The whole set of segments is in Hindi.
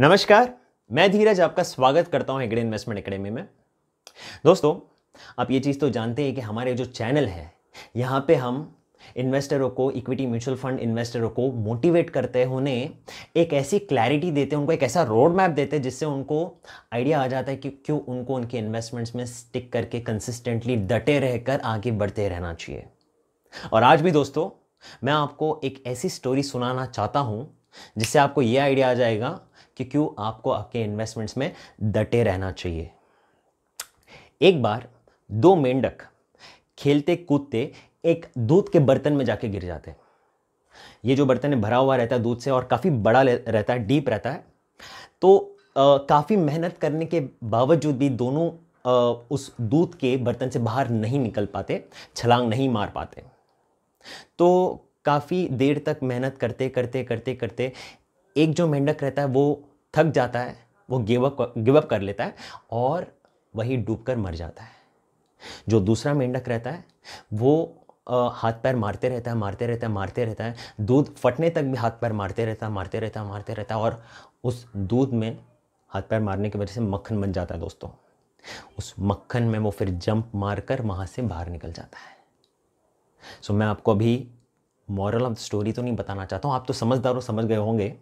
नमस्कार मैं धीरज आपका स्वागत करता हूं हेगड़े इन्वेस्टमेंट अकेडमी में दोस्तों आप ये चीज़ तो जानते हैं कि हमारे जो चैनल है यहाँ पे हम इन्वेस्टरों को इक्विटी म्यूचुअल फंड इन्वेस्टरों को मोटिवेट करते हैं उन्हें एक ऐसी क्लैरिटी देते हैं उनको एक ऐसा रोड मैप देते हैं जिससे उनको आइडिया आ जाता है कि क्यों उनको उनके इन्वेस्टमेंट्स में स्टिक करके कंसिस्टेंटली डटे रहकर आगे बढ़ते रहना चाहिए और आज भी दोस्तों मैं आपको एक ऐसी स्टोरी सुनाना चाहता हूँ जिससे आपको ये आइडिया आ जाएगा कि क्यों आपको आपके इन्वेस्टमेंट्स में डटे रहना चाहिए एक बार दो मेंढक खेलते कूदते एक दूध के बर्तन में जाके गिर जाते ये जो बर्तन भरा हुआ रहता है दूध से और काफ़ी बड़ा रहता है डीप रहता है तो काफ़ी मेहनत करने के बावजूद भी दोनों आ, उस दूध के बर्तन से बाहर नहीं निकल पाते छलांग नहीं मार पाते तो काफ़ी देर तक मेहनत करते करते करते करते एक जो मेंढक रहता है वो थक जाता है वो गिवअप गिवअप कर लेता है और वही डूबकर मर जाता है जो दूसरा मेंढक रहता है वो हाथ पैर मारते रहता है मारते रहता है मारते रहता है दूध फटने तक भी हाथ पैर मारते रहता है मारते रहता है मारते रहता है और उस दूध में हाथ पैर मारने की वजह से मक्खन बन जाता है दोस्तों उस मक्खन में वो फिर जंप मार कर वहाँ से बाहर निकल जाता है सो so, मैं आपको अभी मॉरल ऑफ स्टोरी तो नहीं बताना चाहता हूँ आप तो समझदार हो समझ गए होंगे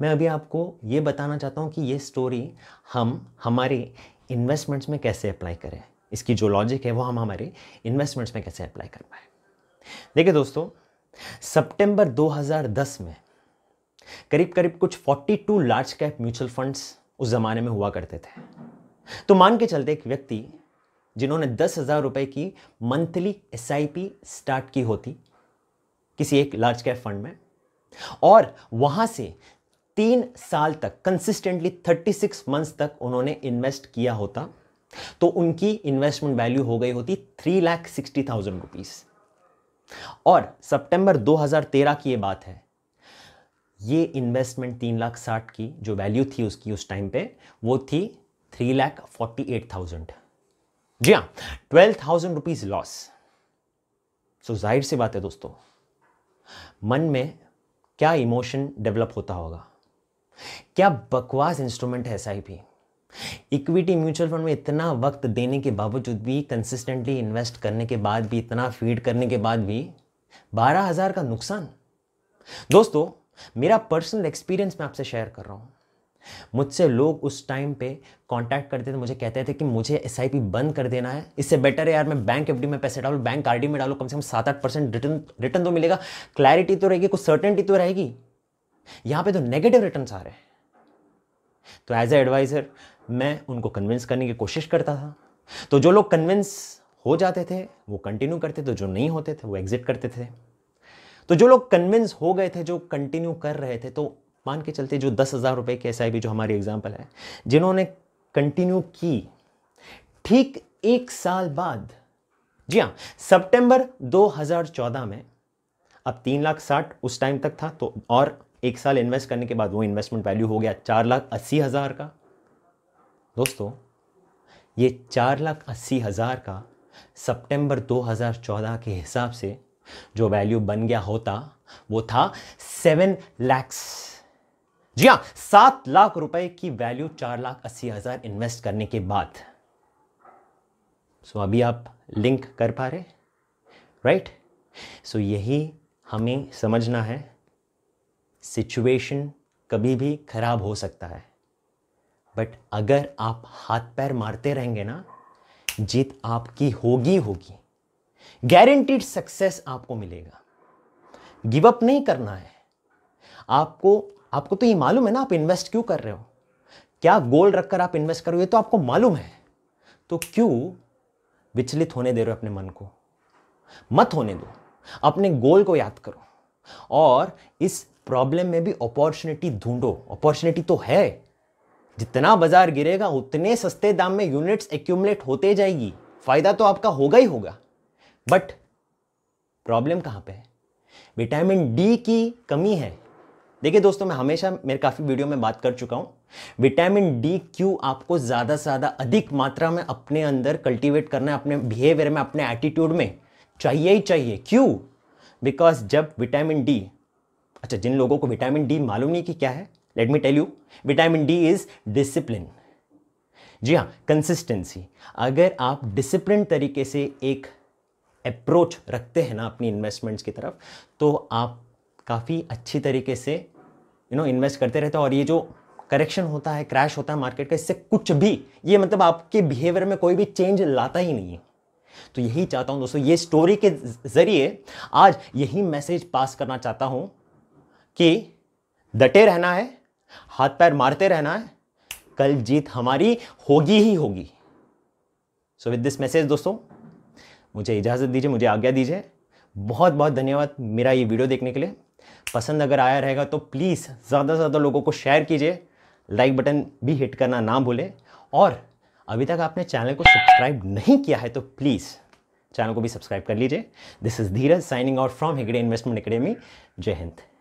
मैं अभी आपको ये बताना चाहता हूँ कि ये स्टोरी हम हमारे इन्वेस्टमेंट्स में कैसे अप्लाई करें इसकी जो लॉजिक है वो हम हमारे इन्वेस्टमेंट्स में कैसे अप्लाई कर पाए देखिए दोस्तों सितंबर 2010 में करीब करीब कुछ 42 लार्ज कैप म्यूचुअल फंड्स उस ज़माने में हुआ करते थे तो मान के चलते एक व्यक्ति जिन्होंने दस हज़ार रुपए की मंथली एस स्टार्ट की होती किसी एक लार्ज कैप फंड में और वहां से तीन साल तक कंसिस्टेंटली 36 मंथ्स तक उन्होंने इन्वेस्ट किया होता तो उनकी इन्वेस्टमेंट वैल्यू हो गई होती three lakh sixty thousand rupees और सितंबर 2013 की ये बात है ये इन्वेस्टमेंट तीन लाख साठ की जो वैल्यू थी उसकी उस टाइम पे वो थी three lakh forty eight thousand जी हाँ twelve thousand rupees loss so जाहिर सी बात है दोस्तों मन में क्या इमोशन डेवलप होता होगा क्या बकवास इंस्ट्रूमेंट है एस इक्विटी म्यूचुअल फंड में इतना वक्त देने के बावजूद भी कंसिस्टेंटली इन्वेस्ट करने के बाद भी इतना फीड करने के बाद भी बारह हज़ार का नुकसान दोस्तों मेरा पर्सनल एक्सपीरियंस मैं आपसे शेयर कर रहा हूं मुझसे लोग उस टाइम पे कांटेक्ट करते थे मुझे कहते थे कि मुझे एस बंद कर देना है इससे बेटर है यार मैं बैंक एफ में पैसे डालू बैंक आर में डालू कम से कम सात आठ परसेंट रिटर्न रिटर्न तो मिलेगा क्लैरिटी तो रहेगी कुछ सर्टेनिटी तो रहेगी यहां पे तो नेगेटिव रिटर्न आ रहे हैं तो एज ए एडवाइज़र मैं उनको कन्विंस करने की कोशिश करता था तो जो लोग कन्विंस हो जाते थे वो कंटिन्यू करते थे जो नहीं होते थे वो एग्जिट करते थे तो जो लोग कन्विंस हो गए थे जो कंटिन्यू कर रहे थे तो मान के चलते जो दस हज़ार रुपये की एस जो हमारी एग्जाम्पल है जिन्होंने कंटिन्यू की ठीक एक साल बाद जी हाँ सितंबर 2014 में अब तीन लाख साठ उस टाइम तक था तो और एक साल इन्वेस्ट करने के बाद वो इन्वेस्टमेंट वैल्यू हो गया चार लाख अस्सी हज़ार का दोस्तों ये चार लाख अस्सी हज़ार का सितंबर 2014 के हिसाब से जो वैल्यू बन गया होता वो था सेवन लैक्स जी हाँ सात लाख रुपए की वैल्यू चार लाख अस्सी हज़ार इन्वेस्ट करने के बाद सो so, अभी आप लिंक कर पा रहे राइट right? सो so, यही हमें समझना है सिचुएशन कभी भी खराब हो सकता है बट अगर आप हाथ पैर मारते रहेंगे ना जीत आपकी होगी होगी गारंटीड सक्सेस आपको मिलेगा गिव अप नहीं करना है आपको आपको तो ये मालूम है ना आप इन्वेस्ट क्यों कर रहे हो क्या गोल रखकर आप इन्वेस्ट करोगे तो आपको मालूम है तो क्यों विचलित होने दे रहे हो अपने मन को मत होने दो अपने गोल को याद करो और इस प्रॉब्लम में भी अपॉर्चुनिटी ढूंढो अपॉर्चुनिटी तो है जितना बाजार गिरेगा उतने सस्ते दाम में यूनिट्स एक्यूमलेट होते जाएगी फायदा तो आपका होगा ही होगा बट प्रॉब्लम कहाँ पे है विटामिन डी की कमी है देखिए दोस्तों मैं हमेशा मेरे काफ़ी वीडियो में बात कर चुका हूँ विटामिन डी क्यू आपको ज़्यादा से ज़्यादा अधिक मात्रा में अपने अंदर कल्टीवेट करना है अपने बिहेवियर में अपने एटीट्यूड में चाहिए ही चाहिए क्यों बिकॉज जब विटामिन डी अच्छा जिन लोगों को विटामिन डी मालूम नहीं कि क्या है let me tell you vitamin D is discipline जी हाँ कंसिस्टेंसी अगर आप डिसिप्लिन तरीके से एक अप्रोच रखते हैं ना अपनी इन्वेस्टमेंट्स की तरफ तो आप काफ़ी अच्छी तरीके से यू नो इन्वेस्ट करते रहते हो और ये जो करेक्शन होता है क्रैश होता है मार्केट का इससे कुछ भी ये मतलब आपके बिहेवियर में कोई भी चेंज लाता ही नहीं है तो यही चाहता हूँ दोस्तों ये स्टोरी के ज़रिए आज यही मैसेज पास करना चाहता हूँ कि डटे रहना है हाथ पैर मारते रहना है कल जीत हमारी होगी ही होगी सो विद दिस मैसेज दोस्तों मुझे इजाज़त दीजिए मुझे आज्ञा दीजिए बहुत बहुत धन्यवाद मेरा ये वीडियो देखने के लिए पसंद अगर आया रहेगा तो प्लीज़ ज़्यादा से ज़्यादा लोगों को शेयर कीजिए लाइक बटन भी हिट करना ना भूलें और अभी तक आपने चैनल को सब्सक्राइब नहीं किया है तो प्लीज़ चैनल को भी सब्सक्राइब कर लीजिए this is Dheeraj signing out from Hegde investment academy जय हिंद